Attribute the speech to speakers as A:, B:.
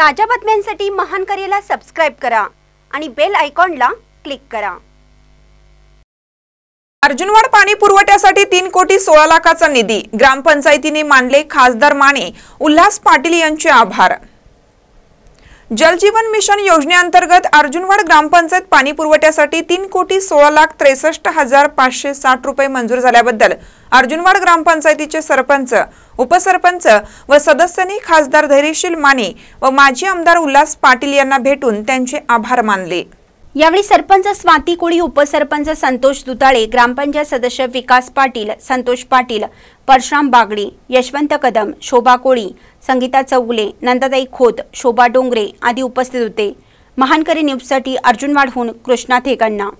A: ताज्या बातम्यांसाठी महान करेला सबस्क्राईब करा आणि बेल ला क्लिक करा
B: अर्जुनवाड पाणी पुरवठ्यासाठी तीन कोटी सोळा लाखाचा निधी ग्रामपंचायतीने मानले खासदार माने उल्हास पाटील यांचे आभार जलजीवन मिशन योजनेअंतर्गत अर्जुनवाड ग्रामपंचायत पाणीपुरवठ्यासाठी पुरवठ्यासाठी तीन कोटी सोळा लाख त्रेसष्ट हजार पाचशे साठ रुपये मंजूर झाल्याबद्दल अर्जुनवाड ग्रामपंचायतीचे सरपंच उपसरपंच व सदस्यांनी खासदार धैर्यशील माने व माजी आमदार उल्हास पाटील यांना भेटून त्यांचे आभार मानले यावेळी
A: सरपंच स्वाती कोळी उपसरपंच संतोष दुताळे ग्रामपंचायत सदस्य विकास पाटील संतोष पाटील परशुराम बागडी यशवंत कदम शोभा कोळी संगीता चौगुले नंदाताई खोत शोभा डोंगरे आदी उपस्थित होते महानकरी न्यूजसाठी अर्जुनवाडहून कृष्णा थेकण्णा